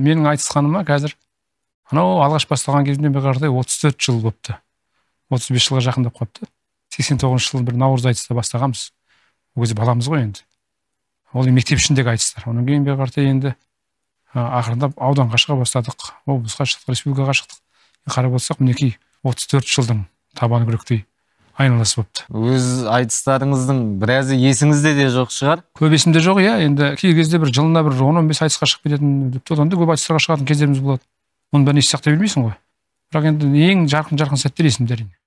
менің айтысқаныма қазір анау алғаш басталған кезімнен бері қаратай отыз төрт жыл болыпты отыз бес жылға жақындап қалыпты сексен тоғызыншы жылы бір наурыз айтыста бастағанбыз ол кезде баламыз ғой енді ол мектеп ішіндегі айтыстар одан кейін бері қаратай енді ақырындап ауданға шыға бастадық облысқа шықтық республикаға шықтық қарап отырсақ мінекей отыз төрт жылдың табаны күректей айналысып болыпты өз айтыстарыңыздың біразы есіңізде де жоқ шығар көп есімде жоқ иә енді кей кезде бір жылына бір он он бес айтысқа шығып кететін тіпті одан да көп айтыстарға шығатын кездеріміз болады оның бәрін есте сақтай бермейсің ғой бірақ енді ең жарқын жарқын сәттер есімде әрине